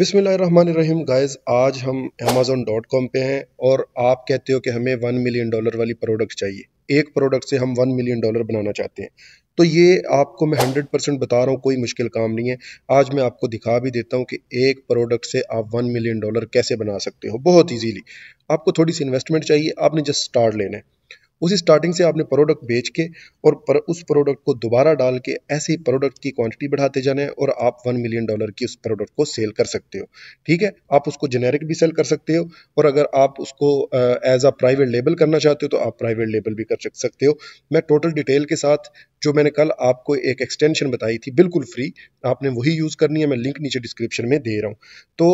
बिसमीम गाइस आज हम अमेजोन डॉट कॉम पर हैं और आप कहते हो कि हमें वन मिलियन डॉलर वाली प्रोडक्ट चाहिए एक प्रोडक्ट से हम वन मिलियन डॉलर बनाना चाहते हैं तो ये आपको मैं हंड्रेड परसेंट बता रहा हूँ कोई मुश्किल काम नहीं है आज मैं आपको दिखा भी देता हूँ कि एक प्रोडक्ट से आप वन मिलियन डॉलर कैसे बना सकते हो बहुत ईजीली आपको थोड़ी सी इन्वेस्टमेंट चाहिए आपने जस्ट स्टार्ट लेना है उसी स्टार्टिंग से आपने प्रोडक्ट बेच के और पर उस प्रोडक्ट को दोबारा डाल के ऐसे ही प्रोडक्ट की क्वांटिटी बढ़ाते जाने और आप वन मिलियन डॉलर की उस प्रोडक्ट को सेल कर सकते हो ठीक है आप उसको जेनेरिक भी सेल कर सकते हो और अगर आप उसको एज अ प्राइवेट लेबल करना चाहते हो तो आप प्राइवेट लेबल भी कर सकते हो मैं टोटल डिटेल के साथ जो मैंने कल आपको एक एक्सटेंशन बताई थी बिल्कुल फ्री आपने वही यूज़ करनी है मैं लिंक नीचे डिस्क्रिप्शन में दे रहा हूँ तो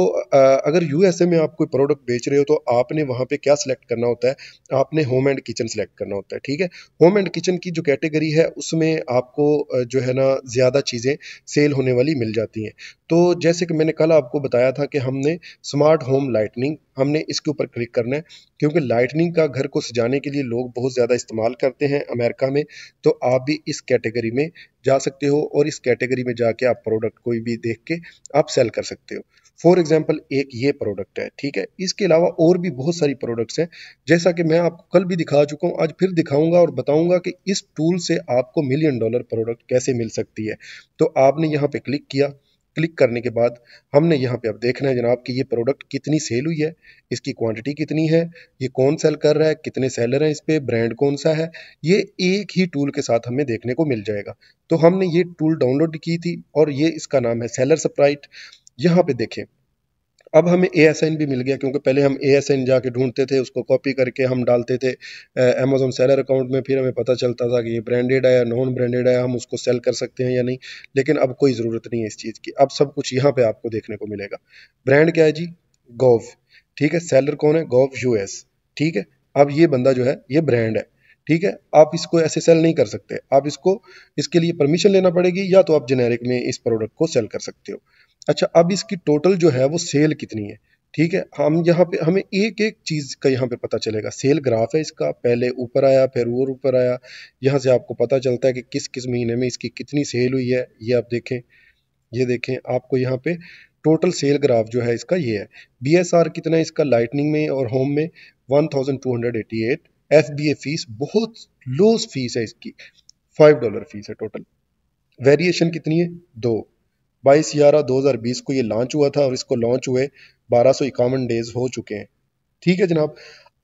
अगर यू में आप कोई प्रोडक्ट बेच रहे हो तो आपने वहाँ पर क्या सिलेक्ट करना होता है आपने होम एंड किचन सेलेक्ट करना होता है ठीक है होम एंड किचन की जो कैटेगरी है उसमें आपको जो है ना ज़्यादा चीज़ें सेल होने वाली मिल जाती हैं तो जैसे कि मैंने कल आपको बताया था कि हमने स्मार्ट होम लाइटनिंग हमने इसके ऊपर क्लिक करना है क्योंकि लाइटनिंग का घर को सजाने के लिए लोग बहुत ज़्यादा इस्तेमाल करते हैं अमेरिका में तो आप भी इस कैटेगरी में जा सकते हो और इस कैटेगरी में जाके आप प्रोडक्ट कोई भी देख के आप सेल कर सकते हो फॉर एग्जाम्पल एक ये प्रोडक्ट है ठीक है इसके अलावा और भी बहुत सारी प्रोडक्ट्स हैं जैसा कि मैं आपको कल भी दिखा चुका हूँ आज फिर दिखाऊंगा और बताऊंगा कि इस टूल से आपको मिलियन डॉलर प्रोडक्ट कैसे मिल सकती है तो आपने यहाँ पे क्लिक किया क्लिक करने के बाद हमने यहाँ पे अब देखना है जनाब कि ये प्रोडक्ट कितनी सेल हुई है इसकी क्वांटिटी कितनी है ये कौन सेल कर रहा है कितने सेलर हैं इस पर ब्रांड कौन सा है ये एक ही टूल के साथ हमें देखने को मिल जाएगा तो हमने ये टूल डाउनलोड की थी और ये इसका नाम है सेलर सप्राइट यहाँ पे देखें अब हमें ए एस एन भी मिल गया क्योंकि पहले हम ए एस एन जाके ढूंढते थे उसको कॉपी करके हम डालते थे अमेजोन सेलर अकाउंट में फिर हमें पता चलता था कि ये ब्रांडेड है या नॉन ब्रांडेड है हम उसको सेल कर सकते हैं या नहीं लेकिन अब कोई ज़रूरत नहीं है इस चीज़ की अब सब कुछ यहाँ पे आपको देखने को मिलेगा ब्रांड क्या है जी गोव ठीक है सेलर कौन है गोव यू ठीक है अब ये बंदा जो है ये ब्रांड है ठीक है आप इसको ऐसे सेल नहीं कर सकते आप इसको इसके लिए परमिशन लेना पड़ेगी या तो आप जेनेरिक में इस प्रोडक्ट को सेल कर सकते हो अच्छा अब इसकी टोटल जो है वो सेल कितनी है ठीक है हम यहाँ पे हमें एक एक चीज़ का यहाँ पे पता चलेगा सेल ग्राफ है इसका पहले ऊपर आया फिर और ऊपर आया यहाँ से आपको पता चलता है कि किस किस महीने में इसकी कितनी सेल हुई है ये आप देखें ये देखें आपको यहाँ पे टोटल सेल ग्राफ जो है इसका ये है बी एस आर कितना है इसका लाइटनिंग में और होम में one thousand two hundred eighty eight F B A fees बहुत लोस फीस है इसकी फाइव डॉलर फीस है टोटल वेरिएशन कितनी है दो बाईस ग्यारह बीस को ये लॉन्च हुआ था और इसको लॉन्च हुए बारह सौ इक्यावन डेज हो चुके हैं ठीक है जनाब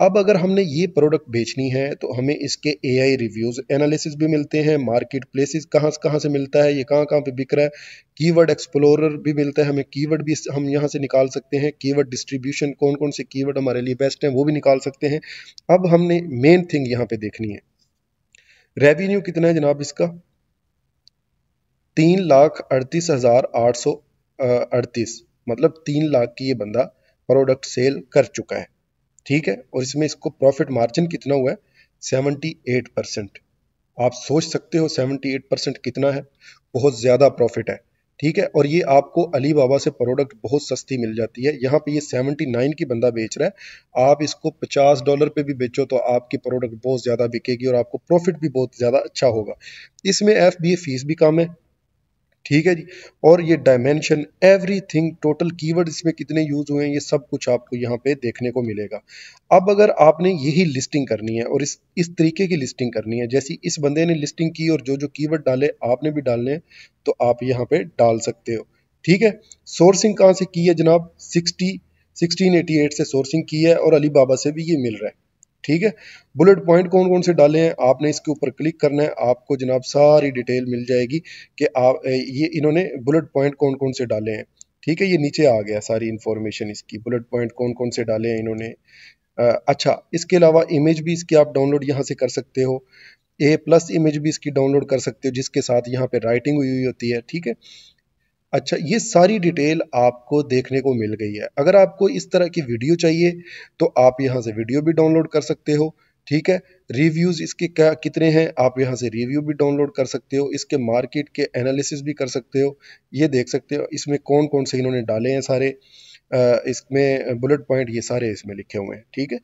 अब अगर हमने ये प्रोडक्ट बेचनी है तो हमें इसके एआई रिव्यूज़ एनालिसिस भी मिलते हैं मार्केट प्लेसेस कहाँ से कहाँ से मिलता है ये कहाँ कहाँ पे बिक रहा है कीवर्ड एक्सप्लोरर भी मिलता है हमें कीवर्ड भी हम यहाँ से निकाल सकते हैं कीवर्ड डिस्ट्रीब्यूशन कौन कौन से कीवर्ड हमारे लिए बेस्ट हैं वो भी निकाल सकते हैं अब हमने मेन थिंग यहाँ पर देखनी है रेवेन्यू कितना है जनाब इसका तीन लाख अड़तीस हज़ार आठ सौ अड़तीस मतलब तीन लाख की ये बंदा प्रोडक्ट सेल कर चुका है ठीक है और इसमें इसको प्रॉफिट मार्जिन कितना हुआ है सेवेंटी एट परसेंट आप सोच सकते हो सेवेंटी एट परसेंट कितना है बहुत ज़्यादा प्रॉफिट है ठीक है और ये आपको अली बाबा से प्रोडक्ट बहुत सस्ती मिल जाती है यहाँ पे ये सेवेंटी नाइन की बंदा बेच रहा है आप इसको पचास डॉलर पे भी बेचो तो आपकी प्रोडक्ट बहुत ज़्यादा बिकेगी और आपको प्रॉफिट भी बहुत ज़्यादा अच्छा होगा इसमें एफ बी फीस भी कम है ठीक है जी और ये डायमेंशन एवरीथिंग टोटल कीवर्ड इसमें कितने यूज़ हुए हैं ये सब कुछ आपको यहाँ पे देखने को मिलेगा अब अगर आपने यही लिस्टिंग करनी है और इस इस तरीके की लिस्टिंग करनी है जैसी इस बंदे ने लिस्टिंग की और जो जो कीवर्ड डाले आपने भी डालने तो आप यहाँ पे डाल सकते हो ठीक है सोर्सिंग कहाँ से की है जनाब सिक्सटी सिक्सटीन एटी एट से सोर्सिंग की है और अली बाबा से भी ये मिल रहा है ठीक है बुलेट पॉइंट कौन कौन से डाले हैं आपने इसके ऊपर क्लिक करना है आपको जनाब सारी डिटेल मिल जाएगी कि आप ये इन्होंने बुलेट पॉइंट कौन कौन से डाले हैं ठीक है ये नीचे आ गया सारी इन्फॉर्मेशन इसकी बुलेट पॉइंट कौन कौन से डाले हैं इन्होंने आ, अच्छा इसके अलावा इमेज भी इसकी आप डाउनलोड यहाँ से कर सकते हो ए प्लस इमेज भी इसकी डाउनलोड कर सकते हो जिसके साथ यहाँ पे राइटिंग हुई हुई होती है ठीक है अच्छा ये सारी डिटेल आपको देखने को मिल गई है अगर आपको इस तरह की वीडियो चाहिए तो आप यहाँ से वीडियो भी डाउनलोड कर सकते हो ठीक है रिव्यूज़ इसके क्या कितने हैं आप यहाँ से रिव्यू भी डाउनलोड कर सकते हो इसके मार्केट के एनालिसिस भी कर सकते हो ये देख सकते हो इसमें कौन कौन से इन्होंने डाले हैं सारे इसमें बुलेट पॉइंट ये सारे इसमें लिखे हुए हैं ठीक है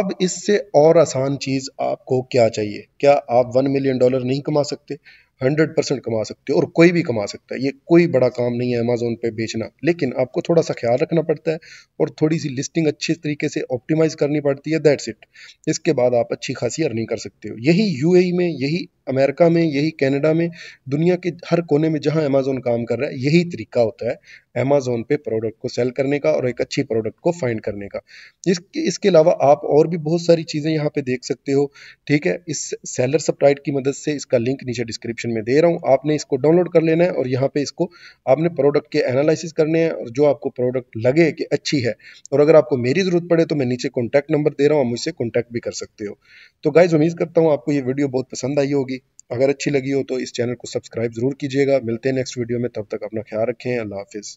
अब इससे और आसान चीज़ आपको क्या चाहिए क्या आप वन मिलियन डॉलर नहीं कमा सकते हंड्रेड परसेंट कमा सकते हो और कोई भी कमा सकता है ये कोई बड़ा काम नहीं है अमेजोन पे बेचना लेकिन आपको थोड़ा सा ख्याल रखना पड़ता है और थोड़ी सी लिस्टिंग अच्छे तरीके से ऑप्टिमाइज करनी पड़ती है दैट्स इट इसके बाद आप अच्छी खासी अर्निंग कर सकते हो यही यू e में यही अमेरिका में यही कैनेडा में दुनिया के हर कोने में जहाँ अमेजोन काम कर रहा है यही तरीका होता है अमेजोन पे प्रोडक्ट को सेल करने का और एक अच्छी प्रोडक्ट को फाइंड करने का इस इसके अलावा आप और भी बहुत सारी चीज़ें यहाँ पे देख सकते हो ठीक है इस सेलर सप्राइट की मदद से इसका लिंक नीचे डिस्क्रिप्शन में दे रहा हूँ आपने इसको डाउनलोड कर लेना है और यहाँ पर इसको आपने प्रोडक्ट के एनालिसिस करने हैं और जो आपको प्रोडक्ट लगे कि अच्छी है और अगर आपको मेरी ज़रूरत पड़े तो मैं नीचे कॉन्टैक्ट नंबर दे रहा हूँ मुझसे कॉन्टैक्ट भी कर सकते हो तो गाइज उम्मीद करता हूँ आपको ये वीडियो बहुत पसंद आई होगी अगर अच्छी लगी हो तो इस चैनल को सब्सक्राइब ज़रूर कीजिएगा मिलते हैं नेक्स्ट वीडियो में तब तक अपना ख्याल रखें अल्लाह हाफिज़